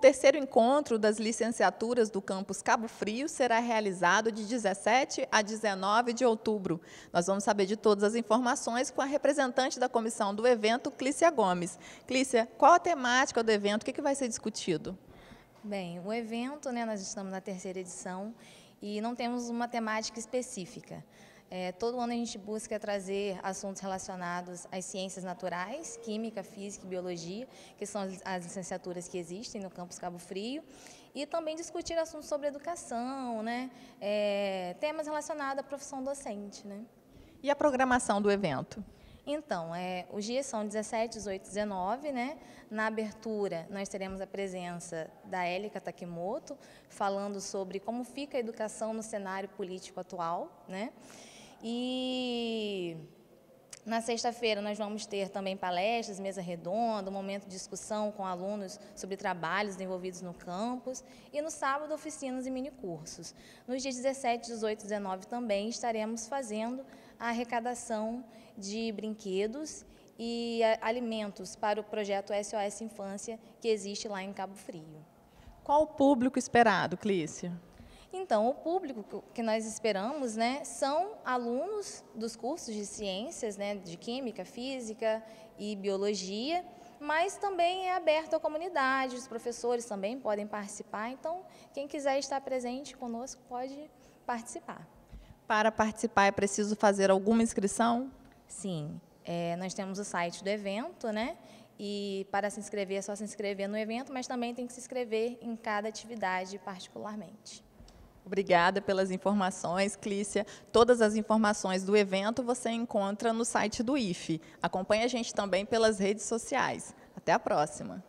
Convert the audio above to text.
terceiro encontro das licenciaturas do campus Cabo Frio será realizado de 17 a 19 de outubro. Nós vamos saber de todas as informações com a representante da comissão do evento, Clícia Gomes. Clícia, qual a temática do evento? O que, que vai ser discutido? Bem, o evento, né, nós estamos na terceira edição e não temos uma temática específica. É, todo ano a gente busca trazer assuntos relacionados às ciências naturais, química, física e biologia, que são as licenciaturas que existem no campus Cabo Frio, e também discutir assuntos sobre educação, né? É, temas relacionados à profissão docente. Né? E a programação do evento? Então, é, os dias são 17, 18 e 19, né? Na abertura, nós teremos a presença da Élica Takimoto, falando sobre como fica a educação no cenário político atual, né? E na sexta-feira nós vamos ter também palestras, mesa redonda, um momento de discussão com alunos sobre trabalhos desenvolvidos no campus e no sábado oficinas e minicursos. Nos dias 17, 18 e 19 também estaremos fazendo a arrecadação de brinquedos e alimentos para o projeto SOS Infância que existe lá em Cabo Frio. Qual o público esperado, Clícia? Então, o público que nós esperamos né, são alunos dos cursos de ciências, né, de química, física e biologia, mas também é aberto à comunidade, os professores também podem participar, então quem quiser estar presente conosco pode participar. Para participar é preciso fazer alguma inscrição? Sim, é, nós temos o site do evento, né? E para se inscrever é só se inscrever no evento, mas também tem que se inscrever em cada atividade particularmente. Obrigada pelas informações, Clícia. Todas as informações do evento você encontra no site do IFE. Acompanhe a gente também pelas redes sociais. Até a próxima!